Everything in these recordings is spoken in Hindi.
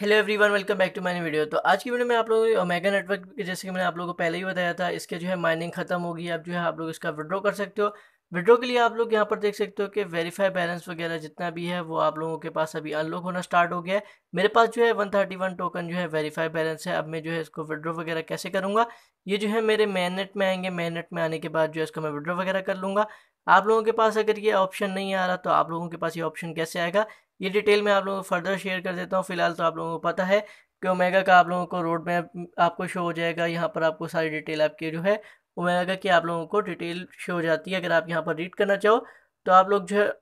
hello everyone welcome back to my video तो आज की वीडियो में आप लोगों को ओमेगा नेटवर्क जैसे कि मैंने आप लोगों को पहले ही बताया था इसके जो है माइनिंग खत्म होगी अब जो है आप लोग इसका विड्रॉ कर सकते हो विड्रॉ के लिए आप लोग यहाँ पर देख सकते हो कि वेरीफाई बैलेंस वगैरह जितना भी है वो आप लोगों के पास अभी अनलॉक होना स्टार्ट हो गया है मेरे पास जो है वन थर्टी वन टोकन जो है वेरीफाई बैलेंस है अब मैं जो है इसको विड्रॉ वगैरह कैसे करूँगा ये जो है मेरे मैननेट में आएंगे मैननेट में आने के बाद जो है इसको मैं विड्रॉ वगैरह कर लूँगा आप लोगों के पास अगर ये ऑप्शन नहीं आ रहा तो आप लोगों के पास ये ऑप्शन कैसे आएगा ये डिटेल मैं आप लोगों को फर्दर शेयर कर देता हूँ फिलहाल तो आप लोगों को पता है कि ओमेगा का आप लोगों को रोड मैप आपको शो हो जाएगा यहाँ पर आपको सारी डिटेल आपकी जो है ओमेगा की आप लोगों को डिटेल शो हो जाती है अगर आप यहाँ पर रीड करना चाहो तो आप लोग जो है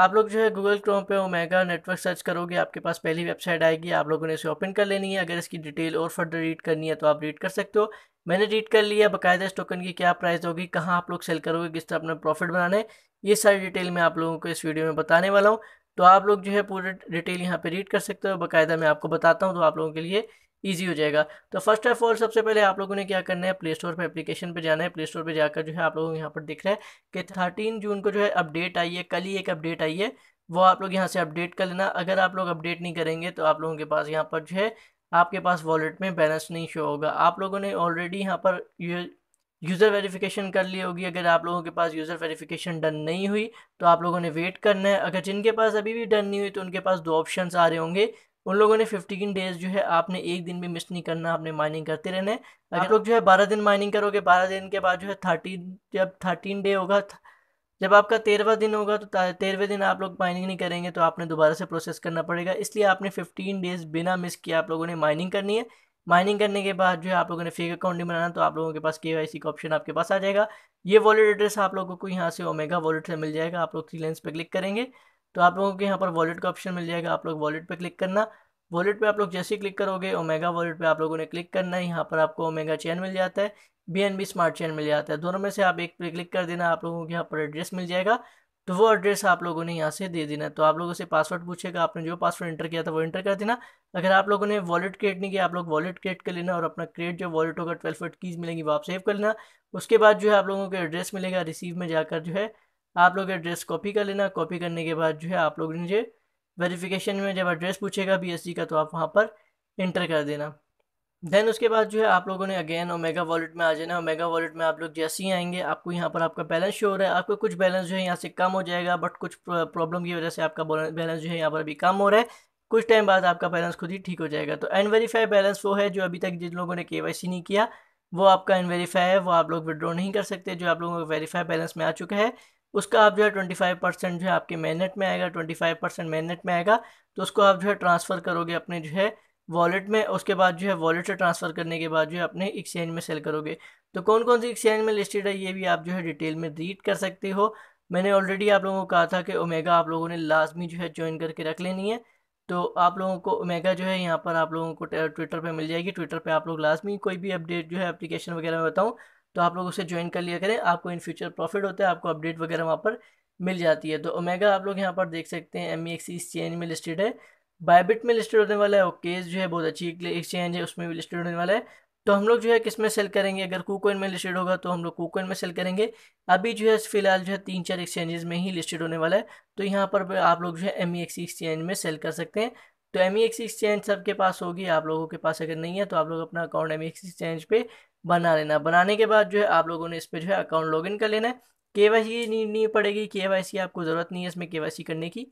आप लोग जो है गूगल क्रोम पे ओमेगा नेटवर्क सर्च करोगे आपके पास पहली वेबसाइट आएगी आप लोगों ने इसे ओपन कर लेनी है अगर इसकी डिटेल और फर्दर रीड करनी है तो आप रीड कर सकते हो मैंने रीड कर लिया बकायदा इस टोकन की क्या प्राइस होगी कहाँ आप लोग सेल करोगे किस तरह अपना प्रॉफिट बनाने ये सारी डिटेल मैं आप लोगों को इस वीडियो में बताने वाला हूँ तो आप लोग जो है पूरे डिटेल यहाँ पे रीड कर सकते हो बाकायदा मैं आपको बताता हूँ तो आप लोगों के लिए ईजी हो जाएगा तो फर्स्ट ऑफ ऑल सबसे पहले आप लोगों ने क्या करना है प्ले स्टोर पर एप्लीकेशन पे जाना है प्ले स्टोर पे जाकर जो है आप लोगों को यहाँ पर दिख रहा है कि थर्टीन जून को जो है अपडेट आई है कल ही एक अपडेट आई है वो आप लोग यहाँ से अपडेट कर लेना अगर आप लोग अपडेट नहीं करेंगे तो आप लोगों के पास यहाँ पर जो है आपके पास वॉलेट में बैलेंस नहीं शो होगा आप लोगों ने ऑलरेडी यहाँ पर ये यूज़र वेरिफिकेशन कर ली होगी अगर आप लोगों के पास यूज़र वेरिफिकेशन डन नहीं हुई तो आप लोगों ने वेट करना है अगर जिनके पास अभी भी डन नहीं हुई तो उनके पास दो ऑप्शन आ रहे होंगे उन लोगों ने फिफ्टीन डेज जो है आपने एक दिन भी मिस नहीं करना आपने माइनिंग करते रहना है अगर लोग जो है बारह दिन माइनिंग करोगे बारह दिन के बाद जो है थर्टीन जब थर्टीन डे होगा जब आपका तेरहवा दिन होगा तो तेरहवें दिन आप लोग माइनिंग नहीं करेंगे तो आपने दोबारा से प्रोसेस करना पड़ेगा इसलिए आपने फिफ्टीन डेज बिना मिस किए आप लोगों ने माइनिंग करनी है माइनिंग करने के बाद जो है आप लोगों ने फेक अकाउंट नहीं बनाना तो आप लोगों के पास के का ऑप्शन आपके पास आ जाएगा ये वॉलेट एड्रेस आप लोगों को यहाँ से ओमेगा वॉलेट से मिल जाएगा आप लोग थ्री लेंस पर क्लिक करेंगे तो आप लोगों को यहाँ पर वॉलेट का ऑप्शन मिल जाएगा आप लोग वॉलेट पर क्लिक करना वॉलेट पर आप लोग जैसे ही क्लिक करोगे ओमेगा वॉलेट पर आप लोगों ने क्लिक करना है यहाँ पर आपको ओमेगा चैन मिल जाता है B N B smart chain मिल जाता है दोनों में से आप एक पे क्लिक कर देना आप लोगों को यहाँ पर एड्रेस मिल जाएगा तो वो एड्रेस आप लोगों ने यहाँ से दे देना तो आप लोगों से पासवर्ड पूछेगा आपने जो पासवर्ड एंटर किया था वो एंटर कर देना अगर आप लोगों ने वॉलेट क्रिएट नहीं किया आप लोग वॉलेट क्रिएट कर लेना और अपना क्रिएट जो वॉलेट होगा ट्वेल्व फट कीज़ मिलेंगी वो आप सेव कर लेना उसके बाद जो है आप लोगों को एड्रेस मिलेगा रिसीव में जाकर जो है आप लोग एड्रेस कॉपी कर लेना कॉपी करने के बाद जो है आप लोग ने वेरिफिकेशन में जब एड्रेस पूछेगा बी का तो आप वहाँ पर इंटर कर देना देन उसके बाद जो है आप लोगों ने अगेन ओमेगा वॉलेट में आ जाना है ओमेगा वॉलेट में आप लोग जैसे ही आएंगे आपको यहाँ पर आपका बैलेंस शो हो रहा है आपका कुछ बैलेंस जो है यहाँ से कम हो जाएगा बट कुछ प्रॉब्लम की वजह से आपका बैलेंस जो है यहाँ पर अभी कम हो रहा है कुछ टाइम बाद आपका बैलेंस खुद ही ठीक हो जाएगा तो वेरीफाई बैलेंस वो है जो अभी तक जिन लोगों ने के नहीं किया वो आपका वेरीफाई है वो आप लोग विड्रॉ नहीं कर सकते जो आप लोगों का वेरीफाई बैलेंस में आ चुका है उसका आप जो है ट्वेंटी फाइव परसेंट जो है आपके मेहनत में आएगा ट्वेंटी फाइव परसेंट मेहनत में आएगा तो उसको आप जो है ट्रांसफ़र करोगे अपने जो है वॉलेट में उसके बाद जो है वॉलेट से ट्रांसफ़र करने के बाद जो है अपने एक्सचेंज में सेल करोगे तो कौन कौन सी एक्सचेंज में लिस्टेड है ये भी आप जो है डिटेल में रीड कर सकते हो मैंने ऑलरेडी आप लोगों को कहा था कि ओमेगा आप लोगों ने लाजमी जो है ज्वाइन करके रख लेनी है तो आप लोगों को ओमेगा जो है यहाँ पर आप लोगों को ट्विटर पर मिल जाएगी ट्विटर पर आप लोग लाजमी कोई भी अपडेट जो है एप्लीकेशन वगैरह में बताऊँ तो आप लोग उसे ज्वाइन कर लिया करें आपको इन फ्यूचर प्रॉफिट होता है आपको अपडेट वगैरह वहाँ पर मिल जाती है तो ओमेगा आप लोग यहाँ पर देख सकते हैं एम ई एक्सी एक्सचेंज में लिस्टेड है बायबिट में लिस्टेड होने वाला है और केस जो है बहुत अच्छी एक्सचेंज है उसमें भी लिस्टेड होने वाला है तो हम लोग जो है किस में सेल करेंगे अगर कोकोइन में लिस्टेड होगा तो हम लोग कोकोइन में सेल करेंगे अभी जो है फिलहाल जो है तीन चार एक्सचेंजेस में ही लिस्टेड होने वाला है तो यहाँ पर आप लोग जो है एम एक्सचेंज e e में सेल कर सकते हैं तो एम एक्सचेंज e सबके पास होगी आप लोगों के पास अगर नहीं है तो आप लोग अपना अकाउंट एम एक्सचेंज पर बना लेना बनाने के बाद जो है आप लोगों ने इस पर जो है अकाउंट इन कर लेना है के वाई सी नहीं पड़ेगी के वाई सी आपको ज़रूरत नहीं है इसमें के वाई सी करने की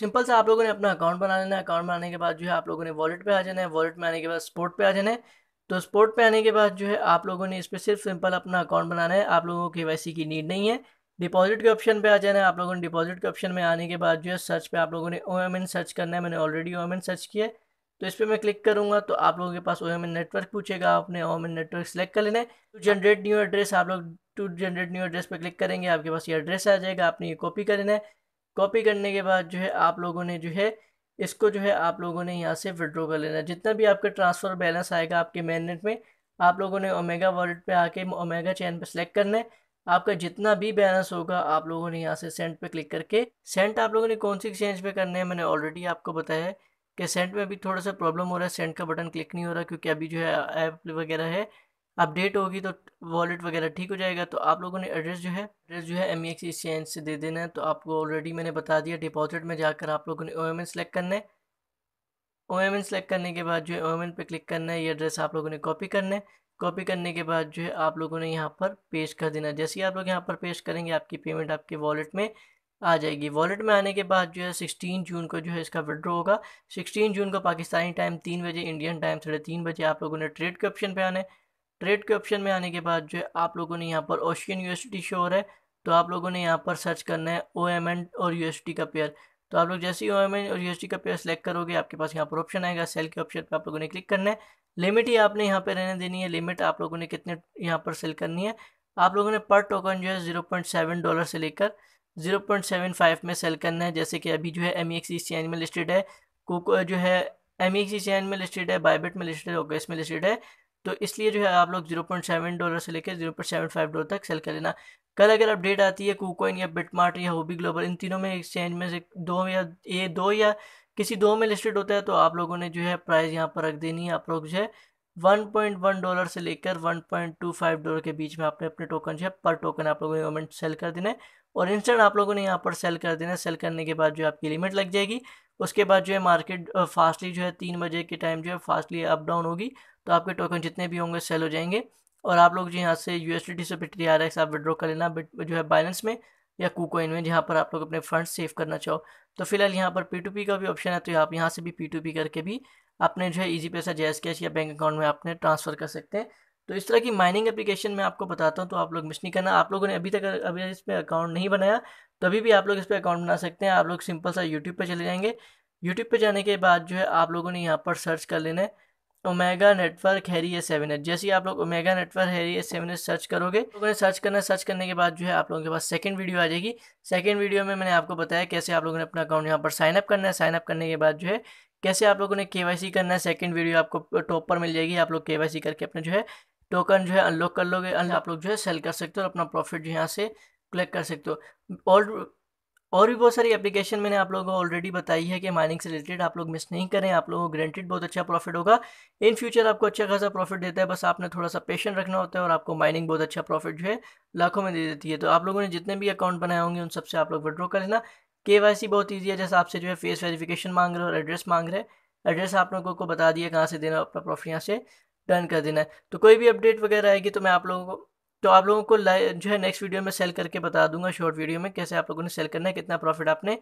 सिंपल से आप लोगों ने अपना अकाउंट बना लेना है अकाउंट बनाने के बाद जो है आप लोगों ने वॉलेट पे आ जाना है वॉलेट में आने के बाद स्पोर्ट पे आ जाना है तो स्पोर्ट पे आने के बाद जो है आप लोगों ने इस पर सिर्फ सिंपल अपना अकाउंट बनाना है आप लोगों को के की नीड नहीं है डिपॉजिट के ऑप्शन पे आ जाना है आप लोगों ने डिपॉजिट के ऑप्शन में आने के बाद जो है सर्च पे आप लोगों ने ओ एम एन सर्च करना है मैंने already O M N search किया है तो इस पर मैं क्लिक करूँगा तो आप लोगों के पास ओ एम एन नेटवर्क पूछेगा आपने O M N network select कर लेना है टू जनरेट न्यू एड्रेस आप लोग टू जनरेट न्यू एड्रेस पर क्लिक करेंगे आपके पास ये एड्रेस आ जाएगा आपने ये कॉपी कर लेना है कॉपी करने के बाद जो है आप लोगों ने जो है इसको जो है आप लोगों ने यहाँ से विड्रॉ कर लेना जितना भी आपका ट्रांसफ़र बैलेंस आएगा आपके मैनेट में आप लोगों ने ओमेगा वॉलेट पे आके ओमेगा चैन पे सेलेक्ट करना है आपका जितना भी बैलेंस होगा आप लोगों ने यहाँ से सेंट पे क्लिक करके सेंट आप लोगों ने कौन सी एक्सचेंज पे करने हैं मैंने ऑलरेडी आपको बताया है कि सेंट में अभी थोड़ा सा प्रॉब्लम हो रहा है सेंट का बटन क्लिक नहीं हो रहा क्योंकि अभी जो है ऐप वगैरह है अपडेट होगी तो वॉलेट वगैरह ठीक हो जाएगा तो आप लोगों ने एड्रेस जो है एड्रेस जो है एम एक्स एक्सचेंज से दे देना है तो आपको ऑलरेडी मैंने बता दिया डिपॉजिट में जाकर आप लोगों ने ओ एम एन सेलेक्ट करना है ओ एम एन सेलेक्ट करने के बाद जो है ओ एम एन पर क्लिक करना है ये एड्रेस आप लोगों ने कॉपी करना है कॉपी करने के बाद जो है आप लोगों ने यहाँ पर पेश कर देना जैसे ही आप लोग यहाँ पर पेश करेंगे आपकी पेमेंट आपके वॉलेट में आ जाएगी वॉलेट में आने के बाद जो है सिक्सटीन जून को जो है इसका विड्रॉ होगा सिक्सटीन जून को पाकिस्तानी टाइम तीन बजे इंडियन टाइम साढ़े तीन बजे आप लोगों ने ट्रेड के ऑप्शन पे आना है ट्रेड के ऑप्शन में आने के बाद जो है आप लोगों ने यहाँ पर ओशियन यूएसडी शोर है तो आप लोगों ने यहाँ पर सर्च करना है ओ एम एन और यू का पेयर तो आप लोग जैसे ही ओ एम एन और यू का पेयर सेलेक्ट करोगे आपके पास यहाँ पर ऑप्शन आएगा सेल के ऑप्शन पर आप लोगों ने क्लिक करना है लिमिट ही आपने यहाँ पर रहने देनी है लिमिट आप लोगों ने कितने यहाँ पर सेल करनी है आप लोगों ने पर टोकन जो है ज़ीरो पॉइंट सेवन डॉलर से लेकर ज़ीरो पॉइंट सेवन फाइव में सेल करना है जैसे कि अभी जो है एम ई एक्स एन में लिस्टेड है कोको जो है एम ई एक्स एन में लिस्टेड है बायबेट में लिस्टेड है ओकेस में लिस्टेड है तो इसलिए जो है आप लोग जीरो पॉइंट सेवन डॉलर से लेकर zero point seven five dollar तक सेल कर लेना कल अगर अपडेट आती है कूकॉइन या बिटमार्ट या होबी ग्लोबल इन तीनों में एक्सचेंज में से दो या ए दो या किसी दो में लिस्टेड होता है तो आप लोगों ने जो है प्राइस यहाँ पर रख देनी है आप लोग जो है वन पॉइंट वन डॉलर से लेकर one point two five dollar के बीच में आपने अपने टोकन जो है पर टोकन आप लोगों ने गवर्नमेंट सेल कर देना है और इंस्टेंट आप लोगों ने यहाँ पर सेल कर देना सेल करने के बाद जो आपकी लिमिट लग जाएगी उसके बाद जो है मार्केट फास्टली जो है तीन बजे के टाइम जो है फास्टली अप डाउन होगी तो आपके टोकन जितने भी होंगे सेल हो जाएंगे और आप लोग जो यहाँ से यू एस टी से बिट टी आर आप विड्रॉ कर लेना जो है बैलेंस में या कुकोइन में जहाँ पर आप लोग अपने फंड सेव करना चाहो तो फिलहाल यहाँ पर पी टू पी का भी ऑप्शन है तो आप यहाँ से भी पी टू पी करके भी अपने जो है ईजी पैसा जैस कैश या बैंक अकाउंट में आपने ट्रांसफ़र कर सकते हैं तो इस तरह की माइनिंग एप्लीकेशन मैं आपको बताता हूँ तो आप लोग मिस नहीं करना आप लोगों ने अभी तक अभी इस पर अकाउंट नहीं बनाया तो अभी भी आप लोग इस पर अकाउंट बना सकते हैं आप लोग सिंपल सा यूट्यूब पर चले जाएंगे यूट्यूब पर जाने के बाद जो है आप लोगों ने यहाँ पर सर्च कर लेना है Omega network Harry S seven H जैसे ही आप लोग Omega network Harry S seven H search करोगे लोगों ने सर्च करना सर्च करने के बाद जो है आप लोगों के पास सेकंड वीडियो आ जाएगी सेकंड वीडियो में मैंने आपको बताया कैसे आप लोगों ने अपना अकाउंट यहाँ पर साइनअप करना है साइनअप करने के बाद जो है कैसे आप लोगों ने के करना है सेकेंड वीडियो आपको टॉप पर मिल जाएगी आप लोग के करके अपने जो है टोकन जो है अनलॉक कर लोगे आप लोग जो है सेल कर सकते हो और अपना प्रॉफिट जो यहाँ से कलेक्ट कर सकते हो और और भी बहुत सारी एप्लीकेशन मैंने आप लोगों को ऑलरेडी बताई है कि माइनिंग से रिलेटेड आप लोग मिस नहीं करें आप लोगों को ग्रेंटेड बहुत अच्छा प्रॉफिट होगा इन फ्यूचर आपको अच्छा खासा प्रॉफिट देता है बस आपने थोड़ा सा पेशेंट रखना होता है और आपको माइनिंग बहुत अच्छा प्रॉफिट जो है लाखों में दे देती है तो आप लोगों ने जितने भी अकाउंट बनाए होंगे उन सबसे आप लोग विड्रॉ कर लेना के बहुत ईजी है जैसे आपसे जो है फेस वेरीफिकेशन मांग रहे हो और एड्रेस मांग रहे हैं एड्रेस आप लोगों को बता दिया कहाँ से देना अपना प्रॉफिट यहाँ से डन कर देना है तो कोई भी अपडेट वगैरह आएगी तो मैं आप लोगों को तो आप लोगों को जो है नेक्स्ट वीडियो में सेल करके बता दूंगा शॉर्ट वीडियो में कैसे आप लोगों ने सेल करना है कितना प्रॉफिट आपने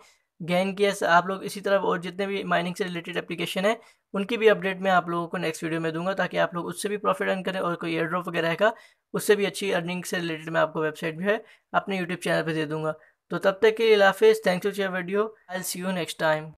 गेन किया आप लोग इसी तरह और जितने भी माइनिंग से रिलेटेड एप्लीकेशन है उनकी भी अपडेट मैं आप लोगों को नेक्स्ट वीडियो में दूंगा ताकि आप लोग उससे भी प्रॉफिट अर्न करें और कोई एयर ड्रॉप वगैरह का उससे भी अच्छी अर्निंग से रिलेटेड मैं आपको वेबसाइट भी है अपने यूट्यूब चैनल पर दे दूँगा तो तब तक के लिए thank you for your video I see you next time